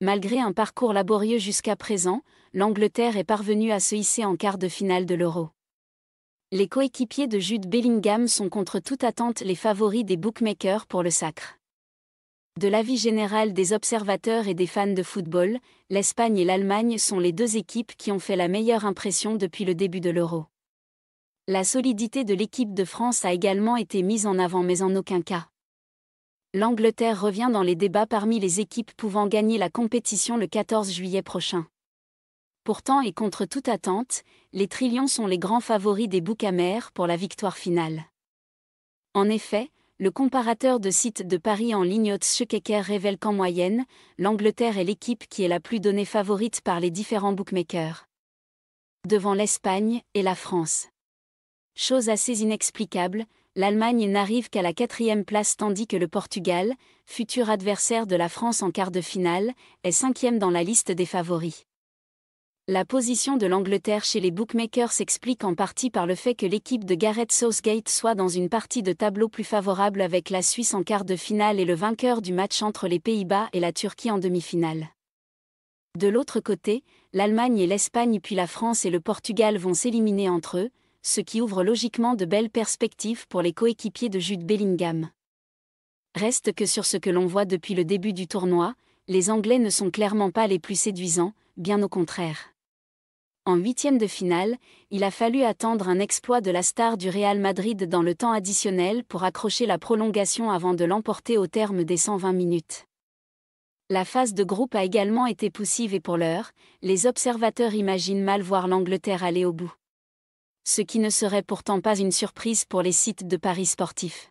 Malgré un parcours laborieux jusqu'à présent, l'Angleterre est parvenue à se hisser en quart de finale de l'Euro. Les coéquipiers de Jude Bellingham sont contre toute attente les favoris des bookmakers pour le sacre. De l'avis général des observateurs et des fans de football, l'Espagne et l'Allemagne sont les deux équipes qui ont fait la meilleure impression depuis le début de l'Euro. La solidité de l'équipe de France a également été mise en avant mais en aucun cas l'Angleterre revient dans les débats parmi les équipes pouvant gagner la compétition le 14 juillet prochain. Pourtant et contre toute attente, les Trillions sont les grands favoris des bookmakers pour la victoire finale. En effet, le comparateur de sites de Paris en ligne Otschekeker révèle qu'en moyenne, l'Angleterre est l'équipe qui est la plus donnée favorite par les différents bookmakers. Devant l'Espagne et la France. Chose assez inexplicable, l'Allemagne n'arrive qu'à la quatrième place tandis que le Portugal, futur adversaire de la France en quart de finale, est cinquième dans la liste des favoris. La position de l'Angleterre chez les bookmakers s'explique en partie par le fait que l'équipe de Gareth Southgate soit dans une partie de tableau plus favorable avec la Suisse en quart de finale et le vainqueur du match entre les Pays-Bas et la Turquie en demi-finale. De l'autre côté, l'Allemagne et l'Espagne puis la France et le Portugal vont s'éliminer entre eux, ce qui ouvre logiquement de belles perspectives pour les coéquipiers de Jude Bellingham. Reste que sur ce que l'on voit depuis le début du tournoi, les Anglais ne sont clairement pas les plus séduisants, bien au contraire. En huitième de finale, il a fallu attendre un exploit de la star du Real Madrid dans le temps additionnel pour accrocher la prolongation avant de l'emporter au terme des 120 minutes. La phase de groupe a également été poussive et pour l'heure, les observateurs imaginent mal voir l'Angleterre aller au bout ce qui ne serait pourtant pas une surprise pour les sites de paris sportifs.